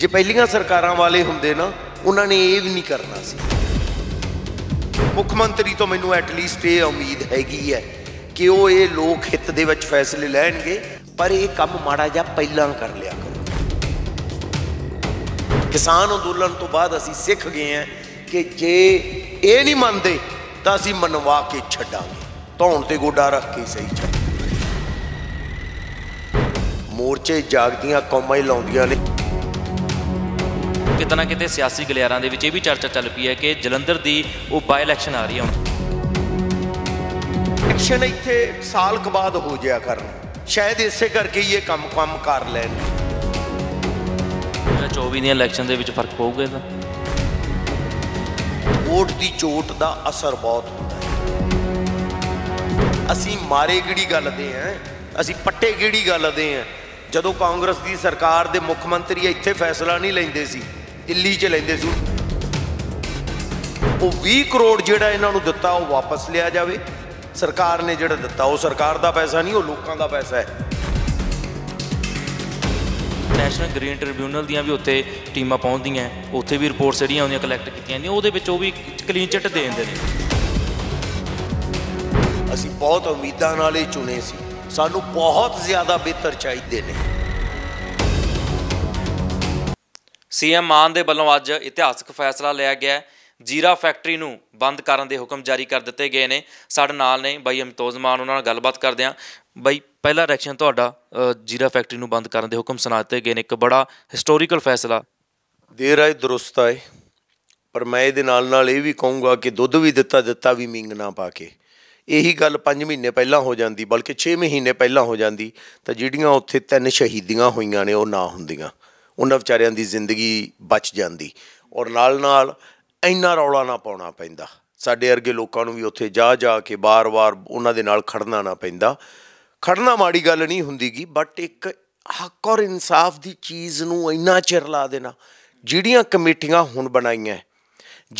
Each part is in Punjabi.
ਜੇ ਪਹਿਲੀਆਂ ਸਰਕਾਰਾਂ ਵਾਲੇ ਹੁੰਦੇ ਨਾ ਉਹਨਾਂ ਨੇ ਇਹ ਵੀ ਨਹੀਂ ਕਰਨਾ ਸੀ ਮੁੱਖ ਮੰਤਰੀ ਤੋਂ ਮੈਨੂੰ ਐਟ ਲੀਸਟ ਇਹ ਉਮੀਦ ਹੈਗੀ ਹੈ ਕਿ ਉਹ ਇਹ ਲੋਕ ਹਿੱਤ ਦੇ ਵਿੱਚ ਫੈਸਲੇ ਲੈਣਗੇ ਪਰ ਇਹ ਕੰਮ ਮਾੜਾ ਜਿਹਾ ਪਹਿਲਾਂ ਕਰ ਲਿਆ ਕਰੋ ਕਿਸਾਨ ਅੰਦੋਲਨ ਤੋਂ ਬਾਅਦ ਅਸੀਂ ਸਿੱਖ ਗਏ ਹਾਂ ਕਿ ਜੇ ਇਹ ਨਹੀਂ ਮੰਨਦੇ ਤਾਂ ਅਸੀਂ ਮਨਵਾ ਕੇ ਛੱਡਾਂਗੇ ਧੌਣ ਤੇ ਗੋਡਾ ਰੱਖ ਕੇ ਸਹੀ ਚੱਲ ਮੋਰਚੇ ਜਾਗਦੀਆਂ ਕੌਮਾਂ ਹੀ ਲਾਉਂਦੀਆਂ ਨੇ ਕਿਤੇ ਨਾ ਕਿਤੇ ਸਿਆਸੀ ਗਲਿਆਰਾਂ ਦੇ ਵਿੱਚ ਇਹ ਵੀ ਚਰਚਾ ਚੱਲ ਪਈ ਹੈ ਕਿ ਜਲੰਧਰ ਦੀ ਉਹ ਬਾਈ ਇਲੈਕਸ਼ਨ ਆ ਰਹੀ ਹੈ ਇਲੈਕਸ਼ਨ ਇੱਥੇ ਸਾਲ ਕੁ ਬਾਅਦ ਹੋ ਜਾਇਆ ਕਰਨ ਸ਼ਾਇਦ ਇਸੇ ਕਰਕੇ ਹੀ ਇਹ ਕੰਮ ਕੰਮ ਕਰ ਲੈਣ 24 ਦੀਆਂ ਇਲੈਕਸ਼ਨ ਦੇ ਵਿੱਚ ਫਰਕ ਪਊਗਾ ਇਹਦਾ ਵੋਟ ਦੀ ਚੋਟ ਦਾ ਅਸਰ ਬਹੁਤ ਹੁੰਦਾ ਹੈ ਅਸੀਂ ਮਾਰੇ ਕਿਹੜੀ ਗੱਲ ਦੇ ਆ ਅਸੀਂ ਪੱਟੇ ਕਿਹੜੀ ਗੱਲ ਦੇ ਆ ਜਦੋਂ ਕਾਂਗਰਸ ਦੀ ਸਰਕਾਰ ਦੇ ਮੁੱਖ ਮੰਤਰੀ ਇੱਥੇ ਫੈਸਲਾ ਨਹੀਂ ਲੈਂਦੇ ਸੀ ਦਿੱਲੀ 'ਚ ਲੈਂਦੇ ਸੀ ਉਹ 20 ਕਰੋੜ ਜਿਹੜਾ ਇਹਨਾਂ ਨੂੰ ਦਿੱਤਾ ਉਹ ਵਾਪਸ ਲਿਆ ਜਾਵੇ ਸਰਕਾਰ ਨੇ ਜਿਹੜਾ ਦਿੱਤਾ ਉਹ ਸਰਕਾਰ ਦਾ ਪੈਸਾ ਨਹੀਂ ਉਹ ਲੋਕਾਂ ਦਾ ਪੈਸਾ ਹੈ ਨੈਸ਼ਨਲ ਗ੍ਰੀਨ ਟ੍ਰਿਬਿਊਨਲ ਦੀਆਂ ਵੀ ਉੱਥੇ ਟੀਮਾਂ ਪਹੁੰਚਦੀਆਂ ਉੱਥੇ ਵੀ ਰਿਪੋਰਟਸ ਜਿਹੜੀਆਂ ਆਉਂਦੀਆਂ ਕਲੈਕਟ ਕੀਤੀਆਂ ਜਾਂਦੀਆਂ ਉਹਦੇ ਵਿੱਚ ਉਹ ਵੀ ਕਲੀਨ ਚਿੱਟ ਦੇ ਦਿੰਦੇ ਨੇ ਅਸੀਂ ਬਹੁਤ ਉਮੀਦਾਂ ਨਾਲ ਇਹ ਚੁਣੇ ਸੀ ਸਾਨੂੰ ਬਹੁਤ ਜ਼ਿਆਦਾ ਬਿਹਤਰ ਚਾਹੀਦੇ ਨੇ ਸੀਐਮ ਮਾਨ ਦੇ ਵੱਲੋਂ ਅੱਜ ਇਤਿਹਾਸਕ ਫੈਸਲਾ ਲਿਆ ਗਿਆ ਜੀਰਾ ਫੈਕਟਰੀ ਨੂੰ ਬੰਦ ਕਰਨ ਦੇ ਹੁਕਮ ਜਾਰੀ ਕਰ ਦਿੱਤੇ ਗਏ ਨੇ ਸਾਡੇ ਨਾਲ ਨੇ ਬਾਈ ਅਮਤੋਜ਼ ਮਾਨ ਉਹਨਾਂ ਨਾਲ ਗੱਲਬਾਤ ਕਰਦੇ ਆਂ ਬਾਈ ਪਹਿਲਾ ਰਿਐਕਸ਼ਨ ਤੁਹਾਡਾ ਜੀਰਾ ਫੈਕਟਰੀ ਨੂੰ ਬੰਦ ਕਰਨ ਦੇ ਹੁਕਮ ਸੁਣਾ ਦਿੱਤੇ ਗਏ ਨੇ ਇੱਕ ਬੜਾ ਹਿਸਟੋਰੀਕਲ ਫੈਸਲਾ ਦੇਰ ਆਏ ਦਰੁਸਤ ਹੈ ਪਰ ਮੈਂ ਇਹਦੇ ਨਾਲ ਨਾਲ ਇਹ ਵੀ ਕਹੂੰਗਾ ਕਿ ਦੁੱਧ ਵੀ ਦਿੱਤਾ ਦਿੱਤਾ ਵੀ ਮੀਂਗ ਨਾ ਪਾ ਕੇ ਇਹੀ ਗੱਲ 5 ਮਹੀਨੇ ਪਹਿਲਾਂ ਹੋ ਜਾਂਦੀ ਬਲਕਿ 6 ਮਹੀਨੇ ਪਹਿਲਾਂ ਹੋ ਜਾਂਦੀ ਤਾਂ ਜਿਹੜੀਆਂ ਉੱਥੇ ਤਿੰਨ ਸ਼ਹੀਦੀਆਂ ਹੋਈਆਂ ਨੇ ਉਹ ਨਾ ਹੁੰਦੀਆਂ ਉਹਨਾਂ ਵਿਚਾਰਿਆਂ ਦੀ ਜ਼ਿੰਦਗੀ ਬਚ ਜਾਂਦੀ ਔਰ ਨਾਲ ਨਾਲ ਇੰਨਾ ਰੌਲਾ ਨਾ ਪਾਉਣਾ ਪੈਂਦਾ ਸਾਡੇ ਵਰਗੇ ਲੋਕਾਂ ਨੂੰ ਵੀ ਉੱਥੇ ਜਾ ਜਾ ਕੇ ਬਾਰ-ਬਾਰ ਉਹਨਾਂ ਦੇ ਨਾਲ ਖੜਨਾ ਨਾ ਪੈਂਦਾ ਖੜਨਾ ਮਾੜੀ ਗੱਲ ਨਹੀਂ ਹੁੰਦੀਗੀ ਬਟ ਇੱਕ ਹੱਕ ਔਰ ਇਨਸਾਫ ਦੀ ਚੀਜ਼ ਨੂੰ ਇੰਨਾ ਚਿਰ ਲਾ ਦੇਣਾ ਜਿਹੜੀਆਂ ਕਮੇਟੀਆਂ ਹੁਣ ਬਣਾਈਆਂ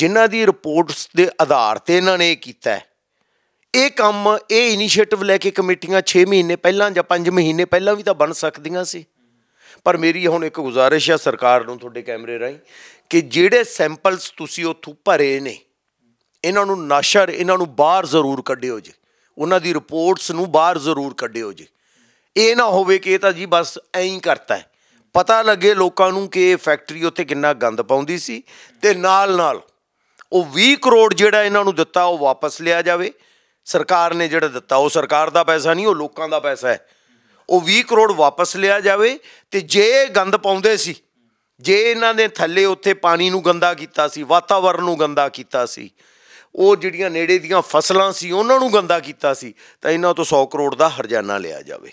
ਜਿਨ੍ਹਾਂ ਦੀ ਰਿਪੋਰਟਸ ਦੇ ਆਧਾਰ ਤੇ ਇਹਨਾਂ ਨੇ ਕੀਤਾ ਇਹ ਕੰਮ ਇਹ ਇਨੀਸ਼ੀਏਟਿਵ ਲੈ ਕੇ ਕਮੇਟੀਆਂ 6 ਮਹੀਨੇ ਪਹਿਲਾਂ ਜਾਂ 5 ਮਹੀਨੇ ਪਹਿਲਾਂ ਵੀ ਤਾਂ ਬਣ ਸਕਦੀਆਂ ਸੀ ਪਰ ਮੇਰੀ ਹੁਣ ਇੱਕ ਗੁਜ਼ਾਰਿਸ਼ ਹੈ ਸਰਕਾਰ ਨੂੰ ਤੁਹਾਡੇ ਕੈਮਰੇ ਰਾਹੀਂ ਕਿ ਜਿਹੜੇ ਸੈਂਪਲਸ ਤੁਸੀਂ ਉੱਥੋਂ ਭਰੇ ਨੇ ਇਹਨਾਂ ਨੂੰ ਨਾਸ਼ਰ ਇਹਨਾਂ ਨੂੰ ਬਾਹਰ ਜ਼ਰੂਰ ਕੱਢਿਓ ਜੀ ਉਹਨਾਂ ਦੀ ਰਿਪੋਰਟਸ ਨੂੰ ਬਾਹਰ ਜ਼ਰੂਰ ਕੱਢਿਓ ਜੀ ਇਹ ਨਾ ਹੋਵੇ ਕਿ ਇਹ ਤਾਂ ਜੀ ਬਸ ਐਂ ਕਰਤਾ ਹੈ ਪਤਾ ਲੱਗੇ ਲੋਕਾਂ ਨੂੰ ਕਿ ਇਹ ਫੈਕਟਰੀ ਉੱਤੇ ਕਿੰਨਾ ਗੰਦ ਪਾਉਂਦੀ ਸੀ ਤੇ ਨਾਲ ਨਾਲ ਉਹ 20 ਕਰੋੜ ਜਿਹੜਾ ਇਹਨਾਂ ਨੂੰ ਦਿੱਤਾ ਉਹ ਵਾਪਸ ਲਿਆ ਜਾਵੇ ਸਰਕਾਰ ਨੇ ਜਿਹੜਾ ਦਿੱਤਾ ਉਹ ਸਰਕਾਰ ਦਾ ਪੈਸਾ ਨਹੀਂ ਉਹ ਲੋਕਾਂ ਦਾ ਪੈਸਾ ਹੈ ਉਹ 20 ਕਰੋੜ ਵਾਪਸ ਲਿਆ ਜਾਵੇ ਤੇ ਜੇ ਗੰਦ ਪਾਉਂਦੇ ਸੀ ਜੇ ਇਹਨਾਂ ਨੇ ਥੱਲੇ ਉੱਥੇ ਪਾਣੀ ਨੂੰ ਗੰਦਾ ਕੀਤਾ ਸੀ ਵਾਤਾਵਰਨ ਨੂੰ ਗੰਦਾ ਕੀਤਾ ਸੀ ਉਹ ਜਿਹੜੀਆਂ ਨੇੜੇ ਦੀਆਂ ਫਸਲਾਂ ਸੀ ਉਹਨਾਂ ਨੂੰ ਗੰਦਾ ਕੀਤਾ ਸੀ ਤਾਂ ਇਹਨਾਂ ਤੋਂ 100 ਕਰੋੜ ਦਾ ਹਰਜਾਨਾ ਲਿਆ ਜਾਵੇ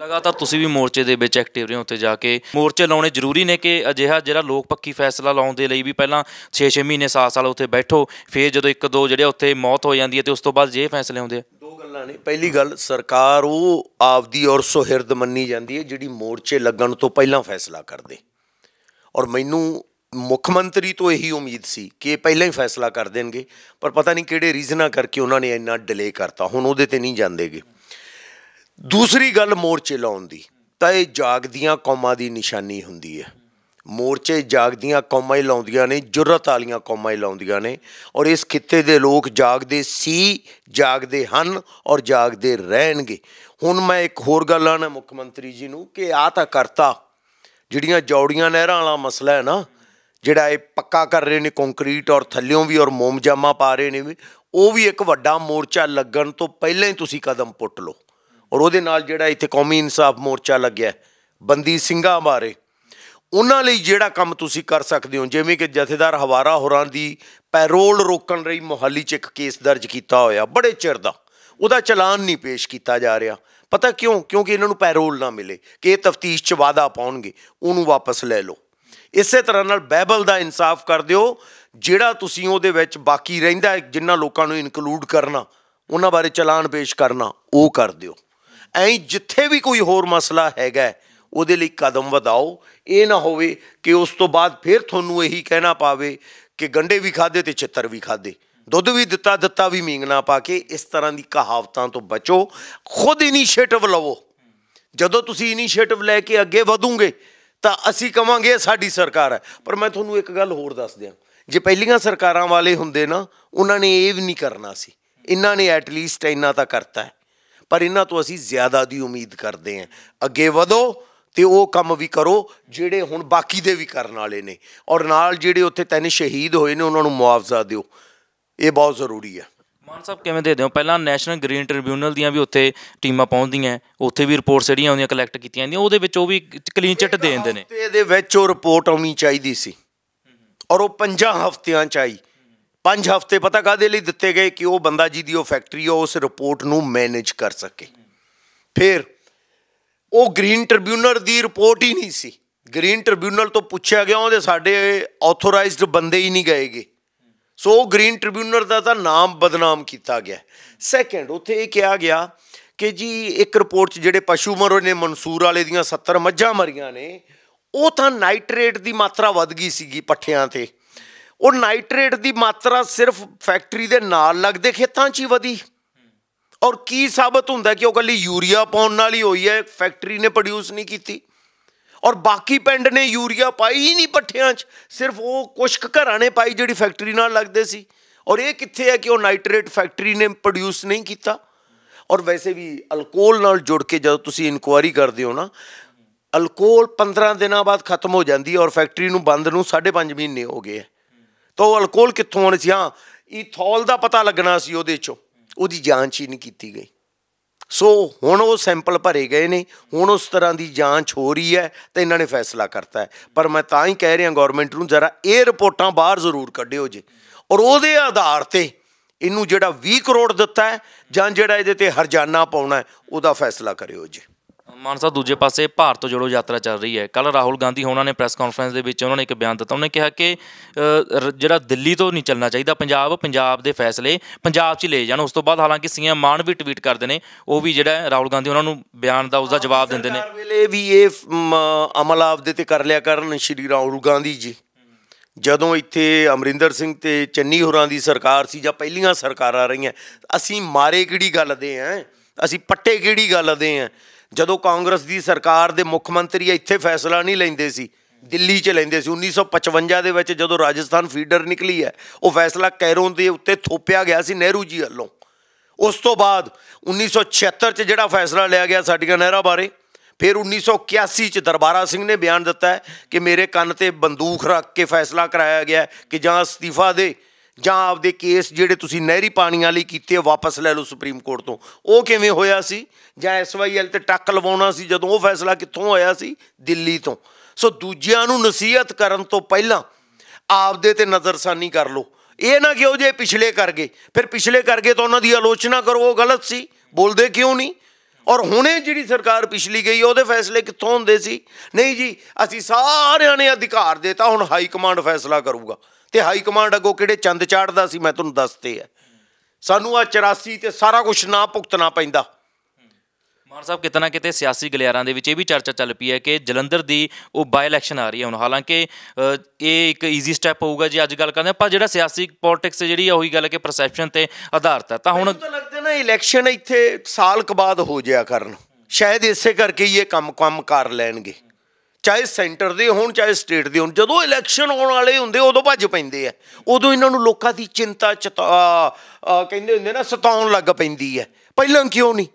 ਲਗਾਤਾਰ ਤੁਸੀਂ ਵੀ ਮੋਰਚੇ ਦੇ ਵਿੱਚ ਐਕਟਿਵ ਰਹੇ ਹੋ ਤੇ ਜਾ ਕੇ ਮੋਰਚੇ ਲਾਉਣੇ ਜ਼ਰੂਰੀ ਨੇ ਕਿ ਅਜਿਹਾ ਜਿਹੜਾ ਲੋਕ ਪੱਕੀ ਫੈਸਲਾ ਲਾਉਣ ਦੇ ਲਈ ਵੀ ਪਹਿਲਾਂ 6-6 ਮਹੀਨੇ ਸਾਲ-ਸਾਲ ਉੱਥੇ ਬੈਠੋ ਫਿਰ ਜਦੋਂ ਇੱਕ ਦੋ ਜਿਹੜੇ ਉੱਥੇ ਮੌਤ ਹੋ ਜਾਂਦੀ ਹੈ ਤੇ ਉਸ ਤੋਂ ਬਾਅਦ ਜੇ ਫੈਸਲੇ ਆਉਂਦੇ ਆ ਨੇ ਪਹਿਲੀ ਗੱਲ ਸਰਕਾਰ ਉਹ ਆਪਦੀ ਔਰ ਸੁਹਿਰਦ ਮੰਨੀ ਜਾਂਦੀ ਹੈ ਜਿਹੜੀ ਮੋਰਚੇ ਲੱਗਣ ਤੋਂ ਪਹਿਲਾਂ ਫੈਸਲਾ ਕਰਦੇ ਔਰ ਮੈਨੂੰ ਮੁੱਖ ਮੰਤਰੀ ਤੋਂ ਇਹੀ ਉਮੀਦ ਸੀ ਕਿ ਇਹ ਪਹਿਲਾਂ ਹੀ ਫੈਸਲਾ ਕਰ ਦੇਣਗੇ ਪਰ ਪਤਾ ਨਹੀਂ ਕਿਹੜੇ ਰੀਜ਼ਨਾਂ ਕਰਕੇ ਉਹਨਾਂ ਨੇ ਇੰਨਾ ਡਿਲੇ ਕਰਤਾ ਹੁਣ ਉਹਦੇ ਤੇ ਨਹੀਂ ਜਾਂਦੇਗੇ ਦੂਸਰੀ ਗੱਲ ਮੋਰਚੇ ਲਾਉਣ ਦੀ ਤਾਂ ਇਹ ਜਾਗਦੀਆਂ ਕੌਮਾਂ ਦੀ ਨਿਸ਼ਾਨੀ ਹੁੰਦੀ ਹੈ ਮੋਰਚੇ ਜਾਗਦੀਆਂ ਕੌਮਾਂ ਹੀ ਲਾਉਂਦੀਆਂ ਨੇ ਜੁਰਤ ਵਾਲੀਆਂ ਕੌਮਾਂ ਹੀ ਲਾਉਂਦੀਆਂ ਨੇ ਔਰ ਇਸ ਖਿੱਤੇ ਦੇ ਲੋਕ ਜਾਗਦੇ ਸੀ ਜਾਗਦੇ ਹਨ ਔਰ ਜਾਗਦੇ ਰਹਿਣਗੇ ਹੁਣ ਮੈਂ ਇੱਕ ਹੋਰ ਗੱਲ ਆਣਾ ਮੁੱਖ ਮੰਤਰੀ ਜੀ ਨੂੰ ਕਿ ਆ ਤਾਂ ਕਰਤਾ ਜਿਹੜੀਆਂ ਜੌੜੀਆਂ ਨਹਿਰਾਂ ਵਾਲਾ ਮਸਲਾ ਹੈ ਨਾ ਜਿਹੜਾ ਇਹ ਪੱਕਾ ਕਰ ਰਹੇ ਨੇ ਕੰਕਰੀਟ ਔਰ ਥੱਲਿਓਂ ਵੀ ਔਰ ਮੋਮਜਾਮਾ ਪਾ ਰਹੇ ਨੇ ਵੀ ਉਹ ਵੀ ਇੱਕ ਵੱਡਾ ਮੋਰਚਾ ਲੱਗਣ ਤੋਂ ਪਹਿਲਾਂ ਹੀ ਤੁਸੀਂ ਕਦਮ ਪੁੱਟ ਲਓ ਔਰ ਉਹਦੇ ਨਾਲ ਜਿਹੜਾ ਇੱਥੇ ਕੌਮੀ ਇਨਸਾਫ ਮੋਰਚਾ ਲੱਗਿਆ ਬੰਦੀ ਸਿੰਘਾਂ ਬਾਰੇ ਉਹਨਾਂ ਲਈ ਜਿਹੜਾ ਕੰਮ ਤੁਸੀਂ ਕਰ ਸਕਦੇ ਹੋ ਜਿਵੇਂ ਕਿ ਜਥੇਦਾਰ ਹਵਾਰਾ ਹੋਰਾਂ ਦੀ ਪੈਰੋਲ ਰੋਕਣ ਲਈ ਮੁਹੱਲੀ 'ਚ ਇੱਕ ਕੇਸ ਦਰਜ ਕੀਤਾ ਹੋਇਆ ਬੜੇ ਚਿਰ ਦਾ ਉਹਦਾ ਚਲਾਨ ਨਹੀਂ ਪੇਸ਼ ਕੀਤਾ ਜਾ ਰਿਹਾ ਪਤਾ ਕਿਉਂ ਕਿਉਂਕਿ ਇਹਨਾਂ ਨੂੰ ਪੈਰੋਲ ਨਾ ਮਿਲੇ ਕਿ ਇਹ ਤਫਤੀਸ਼ 'ਚ ਵਾਦਾ ਪਾਉਣਗੇ ਉਹਨੂੰ ਵਾਪਸ ਲੈ ਲਓ ਇਸੇ ਤਰ੍ਹਾਂ ਨਾਲ ਬਾਈਬਲ ਦਾ ਇਨਸਾਫ ਕਰ ਦਿਓ ਜਿਹੜਾ ਤੁਸੀਂ ਉਹਦੇ ਵਿੱਚ ਬਾਕੀ ਰਹਿੰਦਾ ਜਿਨ੍ਹਾਂ ਲੋਕਾਂ ਨੂੰ ਇਨਕਲੂਡ ਕਰਨਾ ਉਹਨਾਂ ਬਾਰੇ ਚਲਾਨ ਪੇਸ਼ ਕਰਨਾ ਉਹ ਕਰ ਦਿਓ ਐਂ ਜਿੱਥੇ ਵੀ ਕੋਈ ਹੋਰ ਮਸਲਾ ਹੈਗਾ ਉਹਦੇ ਲਈ ਕਦਮ ਵਧਾਓ ਇਹ ਨਾ ਹੋਵੇ ਕਿ ਉਸ ਤੋਂ ਬਾਅਦ ਫਿਰ ਤੁਹਾਨੂੰ ਇਹੀ ਕਹਿਣਾ ਪਾਵੇ ਕਿ ਗੰਡੇ ਵੀ ਖਾਦੇ ਤੇ ਚਿੱਤਰ ਵੀ ਖਾਦੇ ਦੁੱਧ ਵੀ ਦਿੱਤਾ ਦਿੱਤਾ ਵੀ ਮੀਂਗਣਾ ਪਾ ਕੇ ਇਸ ਤਰ੍ਹਾਂ ਦੀ ਕਹਾਵਤਾਂ ਤੋਂ ਬਚੋ ਖੁਦ ਇਨੀਸ਼ੀਏਟਿਵ ਲਵੋ ਜਦੋਂ ਤੁਸੀਂ ਇਨੀਸ਼ੀਏਟਿਵ ਲੈ ਕੇ ਅੱਗੇ ਵਧੋਗੇ ਤਾਂ ਅਸੀਂ ਕਵਾਂਗੇ ਸਾਡੀ ਸਰਕਾਰ ਹੈ ਪਰ ਮੈਂ ਤੁਹਾਨੂੰ ਇੱਕ ਗੱਲ ਹੋਰ ਦੱਸ ਦਿਆਂ ਜੇ ਪਹਿਲੀਆਂ ਸਰਕਾਰਾਂ ਵਾਲੇ ਹੁੰਦੇ ਨਾ ਉਹਨਾਂ ਨੇ ਇਹ ਵੀ ਨਹੀਂ ਕਰਨਾ ਸੀ ਇਹਨਾਂ ਨੇ ਐਟ ਲੀਸਟ ਇੰਨਾ ਤਾਂ ਕਰਤਾ ਪਰ ਇਹਨਾਂ ਤੋਂ ਅਸੀਂ ਜ਼ਿਆਦਾ ਦੀ ਉਮੀਦ ਕਰਦੇ ਹਾਂ ਅੱਗੇ ਵਧੋ ਤੇ ਉਹ ਕੰਮ ਵੀ ਕਰੋ ਜਿਹੜੇ ਹੁਣ ਬਾਕੀ ਦੇ ਵੀ ਕਰਨ ਵਾਲੇ ਨੇ ਔਰ ਨਾਲ ਜਿਹੜੇ ਉੱਥੇ ਤੈਨੇ ਸ਼ਹੀਦ ਹੋਏ ਨੇ ਉਹਨਾਂ ਨੂੰ ਮੁਆਵਜ਼ਾ ਦਿਓ ਇਹ ਬਹੁਤ ਜ਼ਰੂਰੀ ਹੈ ਮਾਨ ਸਾਹਿਬ ਕਿਵੇਂ ਦੇ ਦਿਓ ਪਹਿਲਾਂ ਨੈਸ਼ਨਲ ਗ੍ਰੀਨ ਟ੍ਰਿਬਿਊਨਲ ਦੀਆਂ ਵੀ ਉੱਥੇ ਟੀਮਾਂ ਪਹੁੰਚਦੀਆਂ ਉੱਥੇ ਵੀ ਰਿਪੋਰਟਸ ਜਿਹੜੀਆਂ ਆਉਂਦੀਆਂ ਕਲੈਕਟ ਕੀਤੀਆਂ ਜਾਂਦੀਆਂ ਉਹਦੇ ਵਿੱਚ ਉਹ ਵੀ ਕਲੀਨ ਚਿੱਟ ਦੇ ਦਿੰਦੇ ਨੇ ਇਹਦੇ ਵਿੱਚ ਉਹ ਰਿਪੋਰਟ ਆਉਣੀ ਚਾਹੀਦੀ ਸੀ ਔਰ ਉਹ ਪੰਜਾਂ ਹਫ਼ਤਿਆਂ ਚ ਆਈ ਪੰਜ ਹਫ਼ਤੇ ਪਤਾ ਕਾਦੇ ਲਈ ਦਿੱਤੇ ਗਏ ਕਿ ਉਹ ਬੰਦਾ ਜੀ ਦੀ ਉਹ ਫੈਕਟਰੀ ਉਹ ਉਸ ਰਿਪੋਰਟ ਨੂੰ ਮੈਨੇਜ ਕਰ ਸਕੇ ਫਿਰ ਉਹ ਗ੍ਰੀਨ ਟ੍ਰਿਬਿਊਨਲ ਦੀ ਰਿਪੋਰਟ ਹੀ ਨਹੀਂ ਸੀ ਗ੍ਰੀਨ ਟ੍ਰਿਬਿਊਨਲ ਤੋਂ ਪੁੱਛਿਆ ਗਿਆ ਉਹਦੇ ਸਾਡੇ ਆਥੋਰਾਈਜ਼ਡ ਬੰਦੇ ਹੀ ਨਹੀਂ ਗਏਗੇ ਸੋ ਗ੍ਰੀਨ ਟ੍ਰਿਬਿਊਨਲ ਦਾ ਤਾਂ ਨਾਮ ਬਦਨਾਮ ਕੀਤਾ ਗਿਆ ਸੈਕੰਡ ਉੱਥੇ ਇਹ ਕਿਹਾ ਗਿਆ ਕਿ ਜੀ ਇੱਕ ਰਿਪੋਰਟ 'ਚ ਜਿਹੜੇ ਪਸ਼ੂ ਮਰੋ ਨੇ ਮਨਸੂਰ ਵਾਲੇ ਦੀਆਂ 70 ਮੱਝਾਂ ਮਰੀਆਂ ਨੇ ਉਹ ਤਾਂ ਨਾਈਟ੍ਰੇਟ ਦੀ ਮਾਤਰਾ ਵੱਧ ਗਈ ਸੀਗੀ ਪੱਠਿਆਂ ਤੇ ਉਹ ਨਾਈਟ੍ਰੇਟ ਦੀ ਮਾਤਰਾ ਸਿਰਫ ਫੈਕਟਰੀ ਦੇ ਨਾਲ ਲੱਗਦੇ ਖੇਤਾਂ 'ਚ ਹੀ ਵਧੀ ਔਰ ਕੀ ਸਾਬਤ ਹੁੰਦਾ ਕਿ ਉਹ ਕੱਲੀ ਯੂਰੀਆ ਪਾਉਣ ਨਾਲ ਹੀ ਹੋਈ ਹੈ ਫੈਕਟਰੀ ਨੇ ਪ੍ਰੋਡਿਊਸ ਨਹੀਂ ਕੀਤੀ ਔਰ ਬਾਕੀ ਪਿੰਡ ਨੇ ਯੂਰੀਆ ਪਾਈ ਹੀ ਨਹੀਂ ਪੱਠਿਆਂ 'ਚ ਸਿਰਫ ਉਹ ਕੁਸ਼ਕ ਘਰਾਂ ਨੇ ਪਾਈ ਜਿਹੜੀ ਫੈਕਟਰੀ ਨਾਲ ਲੱਗਦੇ ਸੀ ਔਰ ਇਹ ਕਿੱਥੇ ਹੈ ਕਿ ਉਹ ਨਾਈਟ੍ਰੇਟ ਫੈਕਟਰੀ ਨੇ ਪ੍ਰੋਡਿਊਸ ਨਹੀਂ ਕੀਤਾ ਔਰ ਵੈਸੇ ਵੀ ਅਲਕੋਹਲ ਨਾਲ ਜੁੜ ਕੇ ਜਦੋਂ ਤੁਸੀਂ ਇਨਕੁਆਇਰੀ ਕਰਦੇ ਹੋ ਨਾ ਅਲਕੋਹਲ 15 ਦਿਨਾਂ ਬਾਅਦ ਖਤਮ ਹੋ ਜਾਂਦੀ ਹੈ ਔਰ ਫੈਕਟਰੀ ਨੂੰ ਬੰਦ ਨੂੰ 5.5 ਮਹੀਨੇ ਹੋ ਗਏ ਤਾਂ ਉਹ ਅਲਕੋਹਲ ਕਿੱਥੋਂ ਆਉਣੀ ਸੀ ਹਾਂ ਇਥੋਲ ਦਾ ਪਤਾ ਲੱਗਣਾ ਸੀ ਉਹਦੇ ਚੋਂ ਉਹਦੀ ਜਾਂਚ ਹੀ ਨਹੀਂ ਕੀਤੀ ਗਈ ਸੋ ਹੁਣ ਉਹ ਸੈਂਪਲ ਭਰੇ ਗਏ ਨੇ ਹੁਣ ਉਸ ਤਰ੍ਹਾਂ ਦੀ ਜਾਂਚ ਹੋ ਰਹੀ ਹੈ ਤੇ ਇਹਨਾਂ ਨੇ ਫੈਸਲਾ ਕਰਤਾ ਹੈ ਪਰ ਮੈਂ ਤਾਂ ਹੀ ਕਹਿ ਰਿਹਾ ਗਵਰਨਮੈਂਟ ਨੂੰ ਜ਼ਰਾ ਇਹ ਰਿਪੋਰਟਾਂ ਬਾਹਰ ਜ਼ਰੂਰ ਕੱਢਿਓ ਜੇ ਔਰ ਉਹਦੇ ਆਧਾਰ ਤੇ ਇਹਨੂੰ ਜਿਹੜਾ 20 ਕਰੋੜ ਦਿੱਤਾ ਹੈ ਜਾਂ ਜਿਹੜਾ ਇਹਦੇ ਤੇ ਹਰਜਾਨਾ ਪਾਉਣਾ ਹੈ ਉਹਦਾ ਫੈਸਲਾ ਕਰਿਓ ਜੀ ਮਾਨਸਾ ਦੂਜੇ ਪਾਸੇ ਭਾਰਤ ਜੋੜੋ ਯਾਤਰਾ ਚੱਲ ਰਹੀ ਹੈ ਕੱਲ ਰਾਹੁਲ ਗਾਂਧੀ ਹੋਣਾ ਨੇ ਪ੍ਰੈਸ ਕਾਨਫਰੰਸ ਦੇ ਵਿੱਚ ਉਹਨਾਂ ਨੇ ਇੱਕ ਬਿਆਨ ਦਿੱਤਾ ਉਹਨੇ ਕਿਹਾ ਕਿ ਜਿਹੜਾ ਦਿੱਲੀ ਤੋਂ ਨਹੀਂ ਚੱਲਣਾ ਚਾਹੀਦਾ ਪੰਜਾਬ ਪੰਜਾਬ ਦੇ ਫੈਸਲੇ ਪੰਜਾਬ 'ਚ ਲੈ ਜਾਣ ਉਸ ਤੋਂ ਬਾਅਦ ਹਾਲਾਂਕਿ ਸੀਐਮ ਮਾਨ ਵੀ ਟਵੀਟ ਕਰਦੇ ਨੇ ਉਹ ਵੀ ਜਿਹੜਾ ਰਾਹੁਲ ਗਾਂਧੀ ਉਹਨਾਂ ਨੂੰ ਬਿਆਨ ਦਾ ਉਸ ਦਾ ਜਵਾਬ ਦਿੰਦੇ ਨੇ ਵੇਲੇ ਵੀ ਇਹ ਅਮਲ ਆਪਦੇ ਤੇ ਕਰ ਲਿਆ ਕਰਨ ਸ਼੍ਰੀ ਰਾਹੁਲ ਗਾਂਧੀ ਜੀ ਜਦੋਂ ਇੱਥੇ ਅਮਰਿੰਦਰ ਸਿੰਘ ਤੇ ਚੰਨੀ ਹੋਰਾਂ ਦੀ ਸਰਕਾਰ ਸੀ ਜਾਂ ਪਹਿਲੀਆਂ ਸਰਕਾਰਾਂ ਰਹੀਆਂ ਅਸੀਂ ਮਾਰੇ ਕਿਹੜੀ ਗੱਲ ਦੇ ਆਂ ਅਸੀਂ ਪੱਟੇ ਕਿਹੜੀ ਗੱਲ ਦੇ ਆਂ ਜਦੋਂ ਕਾਂਗਰਸ ਦੀ ਸਰਕਾਰ ਦੇ ਮੁੱਖ ਮੰਤਰੀ ਇੱਥੇ ਫੈਸਲਾ ਨਹੀਂ ਲੈਂਦੇ ਸੀ ਦਿੱਲੀ 'ਚ ਲੈਂਦੇ ਸੀ 1955 ਦੇ ਵਿੱਚ ਜਦੋਂ ਰਾਜਸਥਾਨ ਫੀਡਰ ਨਿਕਲੀ ਹੈ ਉਹ ਫੈਸਲਾ ਕੈਰੋਂ ਦੇ ਉੱਤੇ ਥੋਪਿਆ ਗਿਆ ਸੀ ਨਹਿਰੂ ਜੀ ਵੱਲੋਂ ਉਸ ਤੋਂ ਬਾਅਦ 1976 'ਚ ਜਿਹੜਾ ਫੈਸਲਾ ਲਿਆ ਗਿਆ ਸਾਡੀਆਂ ਨਹਿਰਾਂ ਬਾਰੇ ਫਿਰ 1981 ਚ ਦਰਬਾਰਾ ਸਿੰਘ ਨੇ ਬਿਆਨ ਦਿੱਤਾ ਕਿ ਮੇਰੇ ਕੰਨ ਤੇ ਬੰਦੂਕ ਰੱਖ ਕੇ ਫੈਸਲਾ ਕਰਾਇਆ ਗਿਆ ਕਿ ਜਾਂ ਅਸਤੀਫਾ ਦੇ ਜਾਂ ਆਪਦੇ ਕੇਸ ਜਿਹੜੇ ਤੁਸੀਂ ਨਹਿਰੀ ਪਾਣੀਆਂ ਲਈ ਕੀਤੇ ਵਾਪਸ ਲੈ ਲਓ ਸੁਪਰੀਮ ਕੋਰਟ ਤੋਂ ਉਹ ਕਿਵੇਂ ਹੋਇਆ ਸੀ ਜਾਂ ਐਸਵਾਈਐਲ ਤੇ ਟੱਕ ਲਵਾਉਣਾ ਸੀ ਜਦੋਂ ਉਹ ਫੈਸਲਾ ਕਿੱਥੋਂ ਆਇਆ ਸੀ ਦਿੱਲੀ ਤੋਂ ਸੋ ਦੂਜਿਆਂ ਨੂੰ ਨਸੀਹਤ ਕਰਨ ਤੋਂ ਪਹਿਲਾਂ ਆਪਦੇ ਤੇ ਨਜ਼ਰਸਾਨੀ ਕਰ ਲਓ ਇਹ ਨਾ ਉਹ ਜੇ ਪਿਛਲੇ ਕਰ ਗਏ ਫਿਰ ਪਿਛਲੇ ਕਰ ਗਏ ਤਾਂ ਉਹਨਾਂ ਦੀ ਆਲੋਚਨਾ ਕਰੋ ਉਹ ਗਲਤ ਸੀ ਬੋਲਦੇ ਕਿਉਂ ਨਹੀਂ ਔਰ ਹੁਣੇ ਜਿਹੜੀ ਸਰਕਾਰ ਪਿਛਲੀ ਗਈ ਉਹਦੇ ਫੈਸਲੇ ਕਿੱਥੋਂ ਹੁੰਦੇ ਸੀ ਨਹੀਂ ਜੀ ਅਸੀਂ ਸਾਰਿਆਂ ਨੇ ਅਧਿਕਾਰ ਦਿੱਤਾ ਹੁਣ ਹਾਈ ਕਮਾਂਡ ਫੈਸਲਾ ਕਰੂਗਾ ਤੇ ਹਾਈ ਕਮਾਂਡ ਅਗੋ ਕਿਹੜੇ ਚੰਦ ਚਾੜਦਾ ਸੀ ਮੈਂ ਤੁਹਾਨੂੰ ਦੱਸਤੇ ਆ ਸਾਨੂੰ ਆ 84 ਤੇ ਸਾਰਾ ਕੁਝ ਨਾ ਭੁਗਤਣਾ ਪੈਂਦਾ ਮਾਨ ਸਾਹਿਬ ਕਿਤਨਾ ਕਿਤੇ ਸਿਆਸੀ ਗਲਿਆਰਾਂ ਦੇ ਵਿੱਚ ਇਹ ਵੀ ਚਰਚਾ ਚੱਲ ਪਈ ਹੈ ਕਿ ਜਲੰਧਰ ਦੀ ਉਹ ਬਾਈ ਇਲੈਕਸ਼ਨ ਆ ਰਹੀ ਹੈ ਹੁਣ ਹਾਲਾਂਕਿ ਇਹ ਇੱਕ ਈਜ਼ੀ ਸਟੈਪ ਹੋਊਗਾ ਜੀ ਅੱਜ ਗੱਲ ਕਰਦੇ ਆਪਾਂ ਜਿਹੜਾ ਸਿਆਸੀ ਪੋਲਿਟਿਕਸ ਜਿਹੜੀ ਆ ਉਹੀ ਗੱਲ ਹੈ ਕਿ ਪਰਸੈਪਸ਼ਨ ਤੇ ਆਧਾਰਿਤ ਹੈ ਤਾਂ ਹੁਣ ਲੱਗਦਾ ਨਾ ਇਲੈਕਸ਼ਨ ਇੱਥੇ ਸਾਲ ਕ ਬਾਅਦ ਹੋ ਜਾਇਆ ਕਰਨ ਸ਼ਾਇਦ ਇਸੇ ਕਰਕੇ ਹੀ ਇਹ ਕੰਮ ਕੰਮ ਕਰ ਲੈਣਗੇ ਚਾਹੇ ਸੈਂਟਰ ਦੇ ਹੋਣ ਚਾਹੇ ਸਟੇਟ ਦੇ ਹੋਣ ਜਦੋਂ ਇਲੈਕਸ਼ਨ ਆਉਣ ਵਾਲੇ ਹੁੰਦੇ ਉਦੋਂ ਭੱਜ ਪੈਂਦੇ ਆ ਉਦੋਂ ਇਹਨਾਂ ਨੂੰ ਲੋਕਾਂ ਦੀ ਚਿੰਤਾ ਚਤਾ ਕਹਿੰਦੇ ਹੁੰਦੇ ਨਾ ਸਤਾਉਣ ਲੱਗ ਪੈਂਦੀ ਹੈ ਪਹਿਲਾਂ ਕਿਉਂ ਨਹੀਂ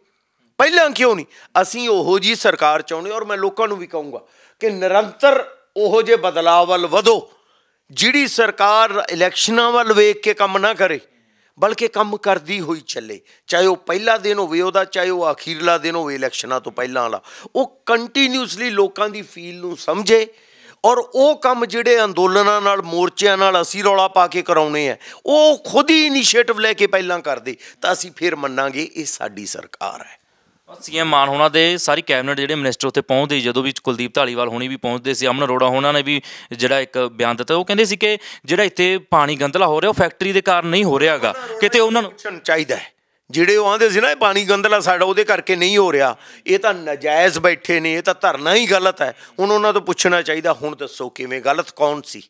ਪਹਿਲਾਂ ਕਿਉਂ ਨਹੀਂ ਅਸੀਂ ਉਹੋ ਜੀ ਸਰਕਾਰ ਚਾਹੁੰਦੇ ਔਰ ਮੈਂ ਲੋਕਾਂ ਨੂੰ ਵੀ ਕਹੂੰਗਾ ਕਿ ਨਿਰੰਤਰ ਉਹੋ ਜੇ ਬਦਲਾਅ ਵੱਲ ਵਧੋ ਜਿਹੜੀ ਸਰਕਾਰ ਇਲੈਕਸ਼ਨਾਂ ਵੱਲ ਵੇਖ ਕੇ ਕੰਮ ਨਾ ਕਰੇ ਬਲਕਿ ਕੰਮ ਕਰਦੀ ਹੋਈ ਚੱਲੇ ਚਾਹੇ ਉਹ ਪਹਿਲਾ ਦਿਨ ਹੋਵੇ ਉਹਦਾ ਚਾਹੇ ਉਹ ਆਖੀਰਲਾ ਦਿਨ ਹੋਵੇ ਇਲੈਕਸ਼ਨਾਂ ਤੋਂ ਪਹਿਲਾਂ ਵਾਲਾ ਉਹ ਕੰਟੀਨਿਊਸਲੀ ਲੋਕਾਂ ਦੀ ਫੀਲ ਨੂੰ ਸਮਝੇ ਔਰ ਉਹ ਕੰਮ ਜਿਹੜੇ ਅੰਦੋਲਨਾਂ ਨਾਲ ਮੋਰਚਿਆਂ ਨਾਲ ਅਸੀਂ ਰੌਲਾ ਪਾ ਕੇ ਕਰਾਉਨੇ ਆ ਉਹ ਖੁਦ ਹੀ ਇਨੀਸ਼ੀਏਟਿਵ ਲੈ ਕੇ ਪਹਿਲਾਂ ਕਰਦੇ ਤਾਂ ਅਸੀਂ ਫਿਰ ਮੰਨਾਂਗੇ ਇਹ ਸਾਡੀ ਸਰਕਾਰ ਹੈ ਸੀਐਮ ਮਾਨ ਹੋਣਾ ਦੇ ਸਾਰੀ ਕੈਬਨਿਟ ਜਿਹੜੇ ਮਿਨਿਸਟਰ ਉੱਥੇ ਪਹੁੰਚਦੇ ਜਦੋਂ ਵੀ ਕੁਲਦੀਪ ਢਾਲੀਵਾਲ ਹੋਣੀ ਵੀ ਪਹੁੰਚਦੇ ਸੀ ਅਮਨ ਅਰੋੜਾ ਹੋਣਾ ਨੇ ਵੀ ਜਿਹੜਾ ਇੱਕ ਬਿਆਨ ਦਿੱਤਾ ਉਹ ਕਹਿੰਦੇ ਸੀ ਕਿ ਜਿਹੜਾ ਇੱਥੇ ਪਾਣੀ ਗੰਦਲਾ ਹੋ ਰਿਹਾ ਉਹ ਫੈਕਟਰੀ ਦੇ ਕਾਰਨ ਨਹੀਂ ਹੋ ਰਿਹਾਗਾ ਕਿਤੇ ਉਹਨਾਂ ਨੂੰ ਚਾਹੀਦਾ ਹੈ ਜਿਹੜੇ ਉਹ ਆਂਦੇ ਸੀ ਨਾ ਇਹ ਪਾਣੀ ਗੰਦਲਾ ਸਾਡਾ ਉਹਦੇ ਕਰਕੇ ਨਹੀਂ ਹੋ ਰਿਹਾ ਇਹ ਤਾਂ ਨਜਾਇਜ਼ ਬੈਠੇ ਨੇ ਇਹ ਤਾਂ ਧਰਨਾ ਹੀ ਗਲਤ ਹੈ ਹੁਣ ਉਹਨਾਂ ਤੋਂ ਪੁੱਛਣਾ ਚਾਹੀਦਾ ਹੁਣ ਦੱਸੋ ਕਿਵੇਂ ਗਲਤ ਕੌਣ ਸੀ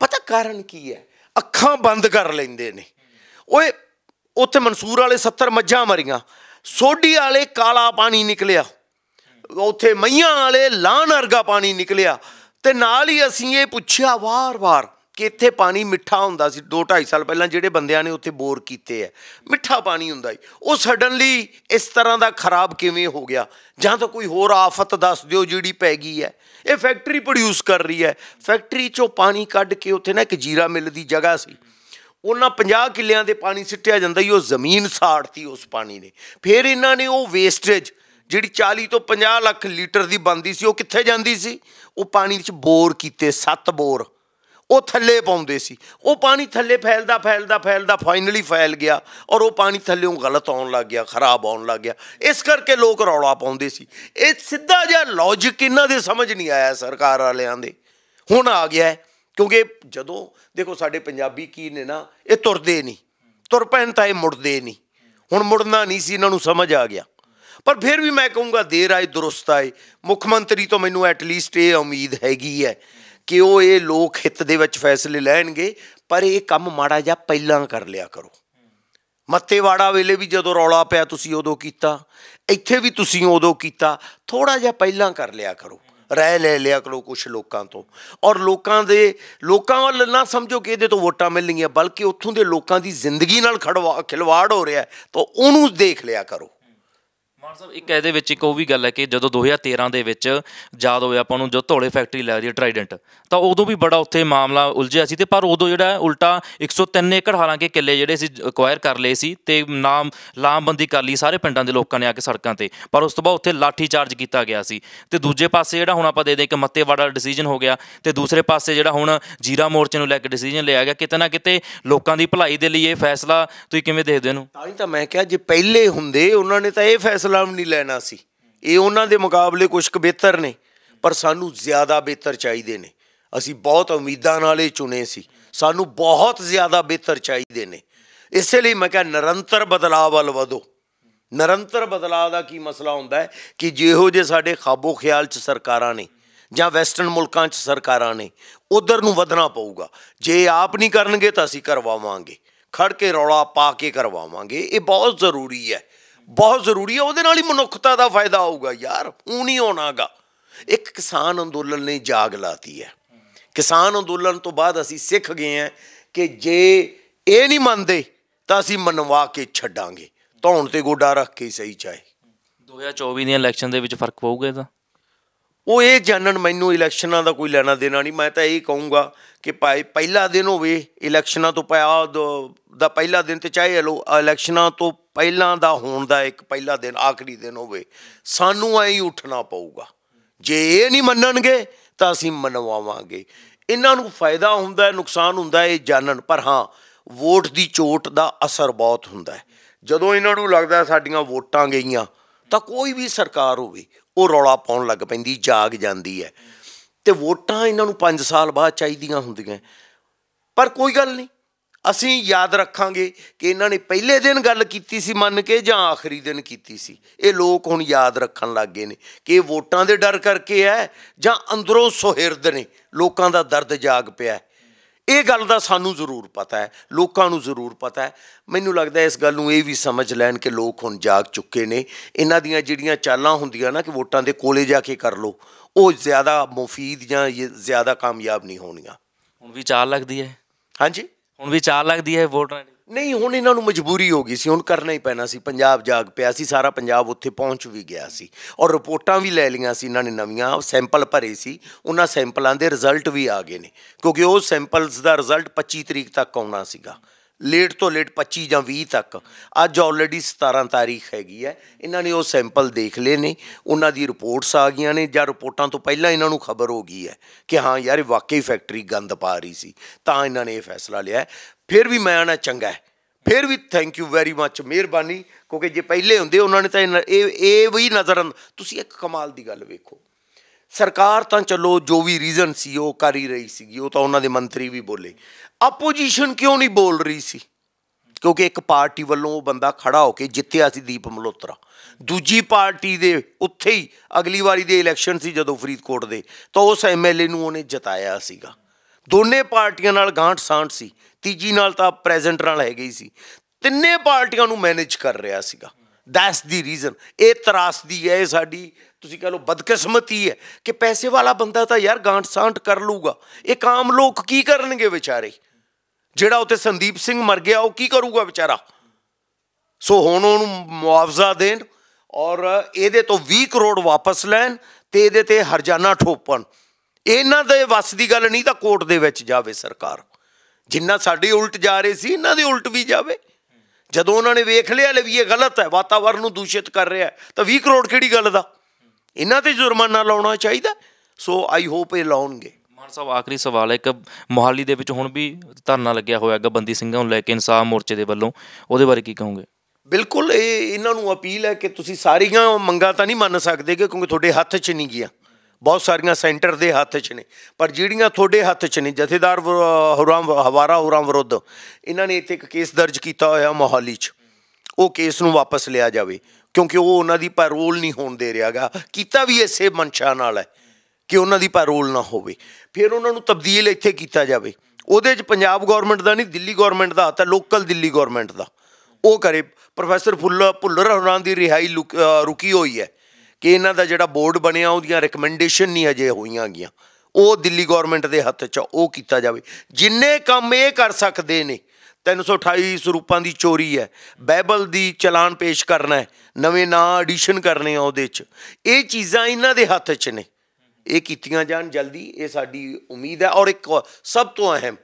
ਪਤਾ ਕਾਰਨ ਕੀ ਹੈ ਅੱਖਾਂ ਬੰਦ ਕਰ ਲੈਂਦੇ ਨੇ ਓਏ ਉੱਥੇ ਮਨਸੂਰ ਵਾਲੇ 70 ਮੱਝਾਂ ਮਰੀਆਂ ਸੋਢੀ ਵਾਲੇ ਕਾਲਾ ਪਾਣੀ ਨਿਕਲਿਆ ਉੱਥੇ ਮਈਆਂ ਵਾਲੇ ਲਾਨ ਵਰਗਾ ਪਾਣੀ ਨਿਕਲਿਆ ਤੇ ਨਾਲ ਹੀ ਅਸੀਂ ਇਹ ਪੁੱਛਿਆ ਵਾਰ-ਵਾਰ ਕਿ ਇੱਥੇ ਪਾਣੀ ਮਿੱਠਾ ਹੁੰਦਾ ਸੀ 2 2.5 ਸਾਲ ਪਹਿਲਾਂ ਜਿਹੜੇ ਬੰਦਿਆਂ ਨੇ ਉੱਥੇ ਬੋਰ ਕੀਤੇ ਆ ਮਿੱਠਾ ਪਾਣੀ ਹੁੰਦਾ ਸੀ ਉਹ ਸਡਨਲੀ ਇਸ ਤਰ੍ਹਾਂ ਦਾ ਖਰਾਬ ਕਿਵੇਂ ਹੋ ਗਿਆ ਜਾਂ ਤਾਂ ਕੋਈ ਹੋਰ ਆਫਤ ਦੱਸ ਦਿਓ ਜਿਹੜੀ ਪੈ ਗਈ ਹੈ ਇਹ ਫੈਕਟਰੀ ਪ੍ਰੋਡਿਊਸ ਕਰ ਰਹੀ ਹੈ ਫੈਕਟਰੀ ਚੋਂ ਪਾਣੀ ਕੱਢ ਕੇ ਉੱਥੇ ਨਾ ਇੱਕ ਜੀਰਾ ਮਿਲ ਦੀ ਜਗ੍ਹਾ ਸੀ ਉਹਨਾਂ 50 ਕਿੱਲਿਆਂ ਦੇ ਪਾਣੀ ਸਿੱਟਿਆ ਜਾਂਦਾ ਹੀ ਉਹ ਜ਼ਮੀਨ ਸਾੜਤੀ ਉਸ ਪਾਣੀ ਨੇ ਫਿਰ ਇਹਨਾਂ ਨੇ ਉਹ ਵੇਸਟੇਜ ਜਿਹੜੀ 40 ਤੋਂ 50 ਲੱਖ ਲੀਟਰ ਦੀ ਬੰਦੀ ਸੀ ਉਹ ਕਿੱਥੇ ਜਾਂਦੀ ਸੀ ਉਹ ਪਾਣੀ ਵਿੱਚ ਬੋਰ ਕੀਤੇ ਸੱਤ ਬੋਰ ਉਹ ਥੱਲੇ ਪਾਉਂਦੇ ਸੀ ਉਹ ਪਾਣੀ ਥੱਲੇ ਫੈਲਦਾ ਫੈਲਦਾ ਫੈਲਦਾ ਫਾਈਨਲੀ ਫੈਲ ਗਿਆ ਔਰ ਉਹ ਪਾਣੀ ਥੱਲੇੋਂ ਗਲਤ ਆਉਣ ਲੱਗ ਗਿਆ ਖਰਾਬ ਆਉਣ ਲੱਗ ਗਿਆ ਇਸ ਕਰਕੇ ਲੋਕ ਰੌਲਾ ਪਾਉਂਦੇ ਸੀ ਇਹ ਸਿੱਧਾ ਜਿਹਾ ਲੌਜੀਕ ਇਹਨਾਂ ਦੇ ਸਮਝ ਨਹੀਂ ਆਇਆ ਸਰਕਾਰ ਵਾਲਿਆਂ ਦੇ ਹੁਣ ਆ ਗਿਆ ਕਿਉਂਕਿ ਜਦੋਂ ਦੇਖੋ ਸਾਡੇ ਪੰਜਾਬੀ ਕੀ ਨੇ ਨਾ ਇਹ ਤੁਰਦੇ ਨਹੀਂ ਤੁਰ ਪੈਣ ਤਾਂ ਇਹ ਮੁੜਦੇ ਨਹੀਂ ਹੁਣ ਮੁੜਨਾ ਨਹੀਂ ਸੀ ਇਹਨਾਂ ਨੂੰ ਸਮਝ ਆ ਗਿਆ ਪਰ ਫਿਰ ਵੀ ਮੈਂ ਕਹੂੰਗਾ ਦੇਰ ਆਏ ਦਰੁਸਤ ਆਏ ਮੁੱਖ ਮੰਤਰੀ ਤੋਂ ਮੈਨੂੰ ਐਟ ਲੀਸਟ ਇਹ ਉਮੀਦ ਹੈਗੀ ਹੈ ਕਿ ਉਹ ਇਹ ਲੋਕ ਹਿੱਤ ਦੇ ਵਿੱਚ ਫੈਸਲੇ ਲੈਣਗੇ ਪਰ ਇਹ ਕੰਮ ਮਾੜਾ ਜਿਹਾ ਪਹਿਲਾਂ ਕਰ ਲਿਆ ਕਰੋ ਮੱਤੇਵਾੜਾ ਵੇਲੇ ਵੀ ਜਦੋਂ ਰੌਲਾ ਪਿਆ ਤੁਸੀਂ ਉਦੋਂ ਕੀਤਾ ਇੱਥੇ ਵੀ ਤੁਸੀਂ ਉਦੋਂ ਕੀਤਾ ਥੋੜਾ ਜਿਹਾ ਪਹਿਲਾਂ ਕਰ ਲਿਆ ਕਰੋ ਰਾਏ ਲੈ ਲਿਆ ਕਰੋ ਕੁਝ ਲੋਕਾਂ ਤੋਂ ਔਰ ਲੋਕਾਂ ਦੇ ਲੋਕਾਂ ਵੱਲ ਨਾ ਸਮਝੋ ਕਿ ਇਹਦੇ ਤੋਂ ਵੋਟਾਂ ਮਿਲਣਗੀਆਂ ਬਲਕਿ ਉੱਥੋਂ ਦੇ ਲੋਕਾਂ ਦੀ ਜ਼ਿੰਦਗੀ ਨਾਲ ਖੜਵਾ ਖਿਲਵਾੜ ਹੋ ਰਿਹਾ ਤਾਂ ਉਹਨੂੰ ਦੇਖ ਲਿਆ ਕਰੋ ਮਾਨ ਸਾਹਿਬ ਇੱਕ ਇਹਦੇ ਵਿੱਚ ਇੱਕ ਉਹ ਵੀ ਗੱਲ ਹੈ ਕਿ ਜਦੋਂ 2013 ਦੇ ਵਿੱਚ ਯਾਦ ਹੋਇਆ ਆਪਾਂ ਨੂੰ ਜੋ ਧੋਲੇ ਫੈਕਟਰੀ ਲੱਗਦੀ ਹੈ ਟ੍ਰਾਈਡੈਂਟ ਤਾਂ ਉਦੋਂ ਵੀ ਬੜਾ ਉੱਥੇ ਮਾਮਲਾ ਉਲਝਿਆ ਸੀ ਤੇ ਪਰ ਉਦੋਂ ਜਿਹੜਾ ਉਲਟਾ 103 ਏਕੜ ਹਾਲਾਂਕਿ ਕਿੱਲੇ ਜਿਹੜੇ ਸੀ ਅਕਵਾਇਰ ਕਰ ਲਏ ਸੀ ਤੇ ਨਾਮ ਲਾਮਬੰਦੀ ਕਰ ਲਈ ਸਾਰੇ ਪਿੰਡਾਂ ਦੇ ਲੋਕਾਂ ਨੇ ਆ ਕੇ ਸੜਕਾਂ ਤੇ ਪਰ ਉਸ ਤੋਂ ਬਾਅਦ ਉੱਥੇ ਲਾਠੀ ਚਾਰਜ ਕੀਤਾ ਗਿਆ ਸੀ ਤੇ ਦੂਜੇ ਪਾਸੇ ਜਿਹੜਾ ਹੁਣ ਆਪਾਂ ਦੇ ਦੇ ਇੱਕ ਮੱਤੇਵਾੜਾ ਡਿਸੀਜਨ ਹੋ ਗਿਆ ਤੇ ਦੂਸਰੇ ਪਾਸੇ ਜਿਹੜਾ ਹੁਣ ਜੀਰਾ ਮੋਰਚੇ ਨੂੰ ਲੈ ਕੇ ਡਿਸੀਜਨ ਲਿਆ ਗਿਆ ਕਿਤੇ ਨਾ ਕਿਤੇ ਲੋਕਾਂ ਦੀ ਭਲਾਈ ਦੇ ਲਈ ਇਹ ਫੈਸਲਾ ਤੁਸੀਂ ਕਿਵੇਂ ਦੇਖਦੇ ਹੋ ਤਾਂ ਹੀ ਤਾਂ ਮੈਂ ਕਿਹਾ ਜੇ ਪਹਿਲੇ ਹੁੰਦੇ ਉਹਨਾਂ ਨੇ ਤਾਂ ਇਹ ਫੈਸਲਾ ਨਾਮ ਨਹੀਂ ਲੈਣਾ ਸੀ ਇਹ ਉਹਨਾਂ ਦੇ ਮੁਕਾਬਲੇ ਕੁਝ ਕੁ ਬਿਹਤਰ ਨੇ ਪਰ ਸਾਨੂੰ ਜ਼ਿਆਦਾ ਬਿਹਤਰ ਚਾਹੀਦੇ ਨੇ ਅਸੀਂ ਬਹੁਤ ਉਮੀਦਾਂ ਨਾਲ ਇਹ ਚੁਣੇ ਸੀ ਸਾਨੂੰ ਬਹੁਤ ਜ਼ਿਆਦਾ ਬਿਹਤਰ ਚਾਹੀਦੇ ਨੇ ਇਸੇ ਲਈ ਮੈਂ ਕਿਹਾ ਨਿਰੰਤਰ ਬਦਲਾਅ ਵੱਲ ਵਧੋ ਨਿਰੰਤਰ ਬਦਲਾਅ ਦਾ ਕੀ ਮਸਲਾ ਹੁੰਦਾ ਹੈ ਕਿ ਜਿਹੋ ਜੇ ਸਾਡੇ ਖਾਬੋ ਖਿਆਲ 'ਚ ਸਰਕਾਰਾਂ ਨੇ ਜਾਂ ਵੈਸਟਰਨ ਮੁਲਕਾਂ 'ਚ ਸਰਕਾਰਾਂ ਨੇ ਉਧਰ ਨੂੰ ਵਧਣਾ ਪਊਗਾ ਜੇ ਆਪ ਨਹੀਂ ਕਰਨਗੇ ਤਾਂ ਅਸੀਂ ਕਰਵਾਵਾਂਗੇ ਖੜ ਕੇ ਰੌਲਾ ਪਾ ਕੇ ਕਰਵਾਵਾਂਗੇ ਇਹ ਬਹੁਤ ਜ਼ਰੂਰੀ ਹੈ ਬਹੁਤ ਜ਼ਰੂਰੀ ਹੈ ਉਹਦੇ ਨਾਲ ਹੀ ਮਨੁੱਖਤਾ ਦਾ ਫਾਇਦਾ ਹੋਊਗਾ ਯਾਰ ਉਹ ਨਹੀਂ ਹੋਣਾਗਾ ਇੱਕ ਕਿਸਾਨ ਅੰਦੋਲਨ ਨੇ ਜਾਗ ਲਾਤੀ ਹੈ ਕਿਸਾਨ ਅੰਦੋਲਨ ਤੋਂ ਬਾਅਦ ਅਸੀਂ ਸਿੱਖ ਗਏ ਹਾਂ ਕਿ ਜੇ ਇਹ ਨਹੀਂ ਮੰਨਦੇ ਤਾਂ ਅਸੀਂ ਮਨਵਾ ਕੇ ਛੱਡਾਂਗੇ ਧੌਣ ਤੇ ਗੋਡਾ ਰੱਖ ਕੇ ਸਹੀ ਚਾਹੇ 2024 ਦੀਆਂ ਇਲੈਕਸ਼ਨ ਦੇ ਵਿੱਚ ਫਰਕ ਪਊਗਾ ਇਹਦਾ ਉਹ ਇਹ ਜਾਣਨ ਮੈਨੂੰ ਇਲੈਕਸ਼ਨਾਂ ਦਾ ਕੋਈ ਲੈਣਾ ਦੇਣਾ ਨਹੀਂ ਮੈਂ ਤਾਂ ਇਹ ਕਹੂੰਗਾ ਕਿ ਭਾਈ ਪਹਿਲਾ ਦਿਨ ਹੋਵੇ ਇਲੈਕਸ਼ਨਾਂ ਤੋਂ ਪਿਆ ਦਾ ਪਹਿਲਾ ਦਿਨ ਤੇ ਚਾਹੇ ਲੋ ਇਲੈਕਸ਼ਨਾਂ ਤੋਂ ਪਹਿਲਾਂ ਦਾ ਹੋਣ ਦਾ ਇੱਕ ਪਹਿਲਾ ਦਿਨ ਆਖਰੀ ਦਿਨ ਹੋਵੇ ਸਾਨੂੰ ਐਂ ਹੀ ਉੱਠਣਾ ਪਊਗਾ ਜੇ ਇਹ ਨਹੀਂ ਮੰਨਣਗੇ ਤਾਂ ਅਸੀਂ ਮਨਵਾਵਾਂਗੇ ਇਹਨਾਂ ਨੂੰ ਫਾਇਦਾ ਹੁੰਦਾ ਨੁਕਸਾਨ ਹੁੰਦਾ ਇਹ ਜਾਣਨ ਪਰ ਹਾਂ ਵੋਟ ਦੀ ਚੋਟ ਦਾ ਅਸਰ ਬਹੁਤ ਹੁੰਦਾ ਹੈ ਜਦੋਂ ਇਹਨਾਂ ਨੂੰ ਲੱਗਦਾ ਸਾਡੀਆਂ ਵੋਟਾਂ ਗਈਆਂ ਤਾਂ ਕੋਈ ਵੀ ਸਰਕਾਰ ਹੋਵੇ ਉਹ ਰੌਲਾ ਪਾਉਣ ਲੱਗ ਪੈਂਦੀ ਜਾਗ ਜਾਂਦੀ ਹੈ ਤੇ ਵੋਟਾਂ ਇਹਨਾਂ ਨੂੰ 5 ਸਾਲ ਬਾਅਦ ਚਾਹੀਦੀਆਂ ਹੁੰਦੀਆਂ ਪਰ ਕੋਈ ਗੱਲ ਨਹੀਂ ਅਸੀਂ ਯਾਦ ਰੱਖਾਂਗੇ ਕਿ ਇਹਨਾਂ ਨੇ ਪਹਿਲੇ ਦਿਨ ਗੱਲ ਕੀਤੀ ਸੀ ਮੰਨ ਕੇ ਜਾਂ ਆਖਰੀ ਦਿਨ ਕੀਤੀ ਸੀ ਇਹ ਲੋਕ ਹੁਣ ਯਾਦ ਰੱਖਣ ਲੱਗ ਗਏ ਨੇ ਕਿ ਇਹ ਵੋਟਾਂ ਦੇ ਡਰ ਕਰਕੇ ਹੈ ਜਾਂ ਅੰਦਰੋਂ ਸੁਹਿਰਦ ਨੇ ਲੋਕਾਂ ਦਾ ਦਰਦ ਜਾਗ ਪਿਆ ਇਹ ਗੱਲ ਦਾ ਸਾਨੂੰ ਜ਼ਰੂਰ ਪਤਾ ਹੈ ਲੋਕਾਂ ਨੂੰ ਜ਼ਰੂਰ ਪਤਾ ਹੈ ਮੈਨੂੰ ਲੱਗਦਾ ਇਸ ਗੱਲ ਨੂੰ ਇਹ ਵੀ ਸਮਝ ਲੈਣ ਕਿ ਲੋਕ ਹੁਣ ਜਾਗ ਚੁੱਕੇ ਨੇ ਇਹਨਾਂ ਦੀਆਂ ਜਿਹੜੀਆਂ ਚਾਲਾਂ ਹੁੰਦੀਆਂ ਨਾ ਕਿ ਵੋਟਾਂ ਦੇ ਕੋਲੇ ਜਾ ਕੇ ਕਰ ਲੋ ਉਹ ਜ਼ਿਆਦਾ ਮੁਫੀਦ ਜਾਂ ਜ਼ਿਆਦਾ ਕਾਮਯਾਬ ਨਹੀਂ ਹੋਣੀਆਂ ਹੁਣ ਵੀ ਚਾਲ ਲੱਗਦੀ ਹੈ ਹਾਂਜੀ ਹੁਣ ਵੀ ਚਾਹ ਲੱਗਦੀ ਹੈ ਵੋਟ ਨਹੀਂ ਹੁਣ ਇਹਨਾਂ ਨੂੰ ਮਜਬੂਰੀ ਹੋ ਗਈ ਸੀ ਹੁਣ ਕਰਨਾ ਹੀ ਪੈਣਾ ਸੀ ਪੰਜਾਬ ਜਾਗ ਪਿਆ ਸੀ ਸਾਰਾ ਪੰਜਾਬ ਉੱਥੇ ਪਹੁੰਚ ਵੀ ਗਿਆ ਸੀ ਔਰ ਰਿਪੋਰਟਾਂ ਵੀ ਲੈ ਲਈਆਂ ਸੀ ਇਹਨਾਂ ਨੇ ਨਵੀਆਂ ਸੈਂਪਲ ਭਰੇ ਸੀ ਉਹਨਾਂ ਸੈਂਪਲਾਂ ਦੇ ਰਿਜ਼ਲਟ ਵੀ ਆ ਗਏ ਨੇ ਕਿਉਂਕਿ ਉਹ ਸੈਂਪਲਸ ਦਾ ਰਿਜ਼ਲਟ 25 ਤਰੀਕ ਤੱਕ ਆਉਣਾ ਸੀਗਾ ਲੇਟ ਤੋਂ ਲੇਟ 25 ਜਾਂ 20 ਤੱਕ ਅੱਜ ਆਲਰੇਡੀ 17 ਤਾਰੀਖ ਹੈਗੀ ਹੈ ਇਹਨਾਂ ਨੇ ਉਹ ਸੈਂਪਲ ਦੇਖ ਲਏ ਨੇ ਉਹਨਾਂ ਦੀ ਰਿਪੋਰਟਸ ਆ ਗਈਆਂ ਨੇ ਜਾਂ ਰਿਪੋਰਟਾਂ ਤੋਂ ਪਹਿਲਾਂ ਇਹਨਾਂ ਨੂੰ ਖਬਰ ਹੋ ਗਈ ਹੈ ਕਿ ਹਾਂ ਯਾਰ ਵਾਕਈ ਫੈਕਟਰੀ ਗੰਦ ਪਾ ਰਹੀ ਸੀ ਤਾਂ ਇਹਨਾਂ ਨੇ ਇਹ ਫੈਸਲਾ ਲਿਆ ਫਿਰ ਵੀ ਮੈਂ ਆਣਾ ਚੰਗਾ ਹੈ ਫਿਰ ਵੀ ਥੈਂਕ ਯੂ ਵੈਰੀ ਮੱਚ ਮਿਹਰਬਾਨੀ ਕਿਉਂਕਿ ਜੇ ਪਹਿਲੇ ਹੁੰਦੇ ਉਹਨਾਂ ਨੇ ਤਾਂ ਇਹ ਇਹ ਵੀ ਨਜ਼ਰ ਤੁਸੀਂ ਇੱਕ ਕਮਾਲ ਦੀ ਗੱਲ ਵੇਖੋ ਸਰਕਾਰ ਤਾਂ ਚਲੋ ਜੋ ਵੀ ਰੀਜ਼ਨ ਸੀ ਉਹ ਕਰ ਹੀ ਰਹੀ ਸੀਗੀ ਉਹ ਤਾਂ ਉਹਨਾਂ ਦੇ ਮੰਤਰੀ ਵੀ ਬੋਲੇ ਆਪੋਜੀਸ਼ਨ ਕਿਉਂ ਨਹੀਂ ਬੋਲ ਰਹੀ ਸੀ ਕਿਉਂਕਿ ਇੱਕ ਪਾਰਟੀ ਵੱਲੋਂ ਉਹ ਬੰਦਾ ਖੜਾ ਹੋ ਕੇ ਜਿੱਤਿਆ ਸੀ ਦੀਪ ਮਲੋਤਰਾ ਦੂਜੀ ਪਾਰਟੀ ਦੇ ਉੱਥੇ ਹੀ ਅਗਲੀ ਵਾਰੀ ਦੇ ਇਲੈਕਸ਼ਨ ਸੀ ਜਦੋਂ ਫਰੀਦਕੋਟ ਦੇ ਤਾਂ ਉਸ ਐਮਐਲਏ ਨੂੰ ਉਹਨੇ ਜਿਤਾਇਆ ਸੀਗਾ ਦੋਨੇ ਪਾਰਟੀਆਂ ਨਾਲ ਗਾਂਠ ਸਾਂਠ ਸੀ ਤੀਜੀ ਨਾਲ ਤਾਂ ਪ੍ਰੈਜ਼ੈਂਟ ਨਾਲ ਹੈ ਗਈ ਸੀ ਤਿੰਨੇ ਪਾਰਟੀਆਂ ਨੂੰ ਮੈਨੇਜ ਕਰ ਰਿਹਾ ਸੀਗਾ ਦੈਟਸ ਦੀ ਰੀਜ਼ਨ ਇਹ ਤਰਾਸਦੀ ਹੈ ਸਾਡੀ ਤੁਸੀਂ ਕਹ ਲਓ ਬਦਕਿਸਮਤੀ ਹੈ ਕਿ ਪੈਸੇ ਵਾਲਾ ਬੰਦਾ ਤਾਂ ਯਾਰ ਗਾਂਠ ਸਾਂਟ ਕਰ ਲੂਗਾ ਇਹ ਆਮ ਲੋਕ ਕੀ ਕਰਨਗੇ ਵਿਚਾਰੇ ਜਿਹੜਾ ਉਤੇ ਸੰਦੀਪ ਸਿੰਘ ਮਰ ਗਿਆ ਉਹ ਕੀ ਕਰੂਗਾ ਵਿਚਾਰਾ ਸੋ ਹੁਣ ਉਹਨੂੰ ਮੁਆਵਜ਼ਾ ਦੇਣ ਔਰ ਇਹਦੇ ਤੋਂ 20 ਕਰੋੜ ਵਾਪਸ ਲੈਣ ਤੇ ਇਹਦੇ ਤੇ ਹਰਜਾਨਾ ਠੋਪਣ ਇਹਨਾਂ ਦੇ ਵਸ ਦੀ ਗੱਲ ਨਹੀਂ ਤਾਂ ਕੋਰਟ ਦੇ ਵਿੱਚ ਜਾਵੇ ਸਰਕਾਰ ਜਿੰਨਾ ਸਾਡੇ ਉਲਟ ਜਾ ਰਹੇ ਸੀ ਇਹਨਾਂ ਦੇ ਉਲਟ ਵੀ ਜਾਵੇ ਜਦੋਂ ਉਹਨਾਂ ਨੇ ਵੇਖ ਲਿਆ ਲੈ ਵੀ ਇਹ ਗਲਤ ਹੈ ਵਾਤਾਵਰਨ ਨੂੰ ਦੂਸ਼ਿਤ ਕਰ ਰਿਹਾ ਤਾਂ 20 ਕਰੋੜ ਕਿਹੜੀ ਗੱਲ ਦਾ ਇਹਨਾਂ ਤੇ ਜੁਰਮਾਨਾ ਲਾਉਣਾ ਚਾਹੀਦਾ ਸੋ ਆਈ ਹੋਪ ਇਹ ਲਾਉਣਗੇ ਮਾਨ ਸਾਹਿਬ ਆਖਰੀ ਸਵਾਲ ਹੈ ਕਿ ਮੋਹਾਲੀ ਦੇ ਵਿੱਚ ਹੁਣ ਵੀ ਧਰਨਾ ਲੱਗਿਆ ਹੋਇਆ ਹੈਗਾ ਬੰਦੀ ਸਿੰਘਾਂ ਨੂੰ ਲੈ ਕੇ ਇਨਸਾਫ ਮੋਰਚੇ ਦੇ ਵੱਲੋਂ ਉਹਦੇ ਬਾਰੇ ਕੀ ਕਹੋਗੇ ਬਿਲਕੁਲ ਇਹ ਇਹਨਾਂ ਨੂੰ ਅਪੀਲ ਹੈ ਕਿ ਤੁਸੀਂ ਸਾਰੀਆਂ ਮੰਗਾਂ ਤਾਂ ਨਹੀਂ ਮੰਨ ਸਕਦੇ ਕਿਉਂਕਿ ਤੁਹਾਡੇ ਹੱਥ 'ਚ ਨਹੀਂ ਗਿਆ ਬਹੁਤ ਸਾਰੀਆਂ ਸੈਂਟਰ ਦੇ ਹੱਥ 'ਚ ਨੇ ਪਰ ਜਿਹੜੀਆਂ ਤੁਹਾਡੇ ਹੱਥ 'ਚ ਨੇ ਜਥੇਦਾਰ ਹਰਾਮ ਹਵਾਰਾ ਹਰਾਮ ਵਿਰੁੱਧ ਇਹਨਾਂ ਨੇ ਇੱਥੇ ਇੱਕ ਕੇਸ ਦਰਜ ਕੀਤਾ ਹੋਇਆ ਮੋਹਾਲੀ 'ਚ ਉਹ ਕੇਸ ਨੂੰ ਵਾਪਸ ਲਿਆ ਜਾਵੇ ਕਿਉਂਕਿ ਉਹ ਉਹਨਾਂ ਦੀ ਪੈਰੋਲ ਨਹੀਂ ਹੋਣ ਦੇ ਰਿਹਾਗਾ ਕੀਤਾ ਵੀ ਇਸੇ ਮਨਸ਼ਾ ਨਾਲ ਹੈ ਕਿ ਉਹਨਾਂ ਦੀ ਪੈਰੋਲ ਨਾ ਹੋਵੇ ਫਿਰ ਉਹਨਾਂ ਨੂੰ ਤਬਦੀਲ ਇੱਥੇ ਕੀਤਾ ਜਾਵੇ ਉਹਦੇ 'ਚ ਪੰਜਾਬ ਗਵਰਨਮੈਂਟ ਦਾ ਨਹੀਂ ਦਿੱਲੀ ਗਵਰਨਮੈਂਟ ਦਾ ਹੱਥ ਹੈ ਲੋਕਲ ਦਿੱਲੀ ਗਵਰਨਮੈਂਟ ਦਾ ਉਹ ਕਰੇ ਪ੍ਰੋਫੈਸਰ ਫੁੱਲ ਭੁੱਲਰ ਹੋਰਾਂ ਦੀ ਰਿਹਾਈ ਰੁਕੀ ਹੋਈ ਹੈ ਕਿ ਇਹਨਾਂ ਦਾ ਜਿਹੜਾ ਬੋਰਡ ਬਣਿਆ ਉਹਦੀਆਂ ਰეკਮੈਂਡੇਸ਼ਨ ਨਹੀਂ ਅਜੇ ਹੋਈਆਂ ਗਈਆਂ ਉਹ ਦਿੱਲੀ ਗਵਰਨਮੈਂਟ ਦੇ ਹੱਥ 'ਚ ਉਹ ਕੀਤਾ ਜਾਵੇ ਜਿੰਨੇ ਕੰਮ ਇਹ ਕਰ ਸਕਦੇ ਨੇ 328 ਸਰੂਪਾਂ ਦੀ ਚੋਰੀ ਹੈ ਬਾਈਬਲ ਦੀ ਚਲਾਨ ਪੇਸ਼ ਕਰਨਾ ਹੈ ਨਵੇਂ ਨਾਂ ਐਡੀਸ਼ਨ ਕਰਨੇ ਆ ਉਹਦੇ 'ਚ ਇਹ ਚੀਜ਼ਾਂ ਇਹਨਾਂ ਦੇ ਹੱਥ 'ਚ ਨੇ ਇਹ ਕੀਤੀਆਂ ਜਾਣ ਜਲਦੀ ਇਹ ਸਾਡੀ ਉਮੀਦ ਹੈ ਔਰ ਇੱਕ ਸਭ ਤੋਂ ਅਹਿਮ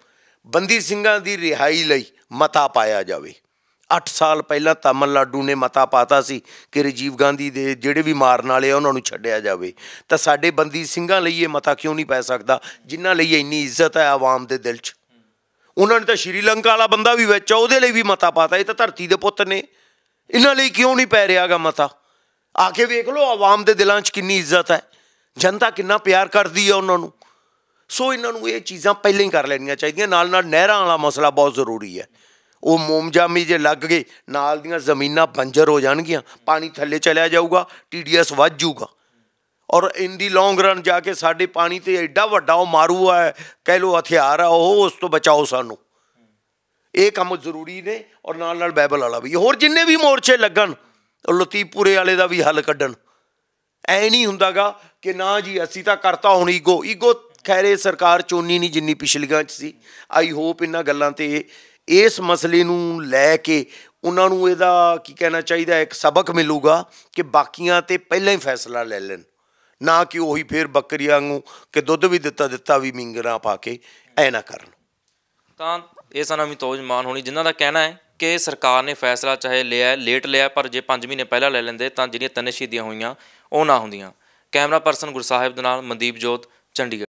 ਬੰਦੀ ਸਿੰਘਾਂ ਦੀ ਰਿਹਾਈ ਲਈ ਮਤਾ ਪਾਇਆ ਜਾਵੇ 8 ਸਾਲ ਪਹਿਲਾਂ ਲਾਡੂ ਨੇ ਮਤਾ ਪਾਤਾ ਸੀ ਕਿ ਰਜੀਵ ਗਾਂਧੀ ਦੇ ਜਿਹੜੇ ਵੀ ਮਾਰਨ ਵਾਲੇ ਆ ਉਹਨਾਂ ਨੂੰ ਛੱਡਿਆ ਜਾਵੇ ਤਾਂ ਸਾਡੇ ਬੰਦੀ ਸਿੰਘਾਂ ਲਈ ਇਹ ਮਤਾ ਕਿਉਂ ਨਹੀਂ ਪੈ ਸਕਦਾ ਜਿਨ੍ਹਾਂ ਲਈ ਇੰਨੀ ਇੱਜ਼ਤ ਹੈ ਆਵਾਮ ਦੇ ਦਿਲ 'ਚ ਉਹਨਾਂ ਨੇ ਤਾਂ ਸ਼੍ਰੀਲੰਕਾ ਵਾਲਾ ਬੰਦਾ ਵੀ ਵਿੱਚ ਆ ਉਹਦੇ ਲਈ ਵੀ ਮਤਾ ਪਾਤਾ ਇਹ ਤਾਂ ਧਰਤੀ ਦੇ ਪੁੱਤ ਨੇ ਇਹਨਾਂ ਲਈ ਕਿਉਂ ਨਹੀਂ ਪੈ ਰਿਹਾਗਾ ਮਤਾ ਆ ਕੇ ਵੇਖ ਲਓ ਆਵਾਮ ਦੇ ਦਿਲਾਂ 'ਚ ਕਿੰਨੀ ਇੱਜ਼ਤ ਹੈ ਜਨਤਾ ਕਿੰਨਾ ਪਿਆਰ ਕਰਦੀ ਹੈ ਉਹਨਾਂ ਨੂੰ ਸੋ ਇਹਨਾਂ ਨੂੰ ਇਹ ਚੀਜ਼ਾਂ ਪਹਿਲਾਂ ਹੀ ਕਰ ਲੈਣੀਆਂ ਚਾਹੀਦੀਆਂ ਨਾਲ ਨਾਲ ਨਹਿਰਾਂ ਵਾਲਾ ਮਸਲਾ ਬਹੁਤ ਜ਼ਰੂਰੀ ਹੈ ਉਹ ਮੋਮਜਾਮੀ ਜੇ ਲੱਗ ਗਏ ਨਾਲ ਦੀਆਂ ਜ਼ਮੀਨਾਂ ਬੰਜਰ ਹੋ ਜਾਣਗੀਆਂ ਪਾਣੀ ਥੱਲੇ ਚਲਿਆ ਜਾਊਗਾ ਟੀਡੀਐਸ ਵੱਧ ਜਾਊਗਾ ਔਰ ਇਨ ਦੀ ਲੌਂਗ ਰਨ ਜਾ ਕੇ ਸਾਡੇ ਪਾਣੀ ਤੇ ਐਡਾ ਵੱਡਾ ਉਹ ਮਾਰੂ ਆ ਕਹਿ ਲੋ ਹਥਿਆਰ ਆ ਉਹ ਉਸ ਤੋਂ ਬਚਾਓ ਸਾਨੂੰ ਇਹ ਕੰਮ ਜ਼ਰੂਰੀ ਨੇ ਔਰ ਨਾਲ ਨਾਲ ਬਾਈਬਲ ਵਾਲਾ ਵੀ ਹੋਰ ਜਿੰਨੇ ਵੀ ਮੋਰਚੇ ਲੱਗਣ ਲਤੀਪੂਰੇ ਵਾਲੇ ਦਾ ਵੀ ਹੱਲ ਕੱਢਣ ਐ ਨਹੀਂ ਹੁੰਦਾਗਾ ਕਿ ਨਾ ਜੀ ਅਸੀਂ ਤਾਂ ਕਰਤਾ ਹੁਣ ਈਗੋ ਈਗੋ ਖੈਰੇ ਸਰਕਾਰ ਚੋਨੀ ਨਹੀਂ ਜਿੰਨੀ ਪਿਛਲੀਆਂ ਚ ਸੀ ਆਈ ਹੋਪ ਇਹਨਾਂ ਗੱਲਾਂ ਤੇ ਇਸ ਮਸਲੇ ਨੂੰ ਲੈ ਕੇ ਉਹਨਾਂ ਨੂੰ ਇਹਦਾ ਕੀ ਕਹਿਣਾ ਚਾਹੀਦਾ ਇੱਕ ਸਬਕ ਮਿਲੂਗਾ ਕਿ ਬਾਕੀਆਂ ਤੇ ਪਹਿਲਾਂ ਹੀ ਫੈਸਲਾ ਲੈ ਲੈਣ ਨਾ ਕਿ ਉਹੀ ਫੇਰ ਬੱਕਰੀਆਂ ਨੂੰ ਕਿ ਦੁੱਧ ਵੀ ਦਿੱਤਾ ਦਿੱਤਾ ਵੀ ਮਿੰਗਰਾ ਪਾ ਕੇ ਐ ਨਾ ਕਰਨ ਤਾਂ ਇਹ ਸਨ ਅਮਿਤੋਜ ਮਾਨ ਹੋਣੀ ਜਿਨ੍ਹਾਂ ਦਾ ਕਹਿਣਾ ਹੈ ਕਿ ਸਰਕਾਰ ਨੇ ਫੈਸਲਾ ਚਾਹੇ ਲਿਆ ਲੇਟ ਲਿਆ ਪਰ ਜੇ 5 ਮਹੀਨੇ ਪਹਿਲਾਂ ਲੈ ਲੈਂਦੇ ਤਾਂ ਜਿਹੜੀਆਂ ਤਨਸ਼ੀਦੀਆਂ ਹੋਈਆਂ ਉਹ ਨਾ ਹੁੰਦੀਆਂ ਕੈਮਰਾ ਪਰਸਨ ਗੁਰਸਾਹਿਬ ਦੇ ਨਾਲ ਮਨਦੀਪ ਜੋਤ ਚੰਡੀਗੜ੍ਹ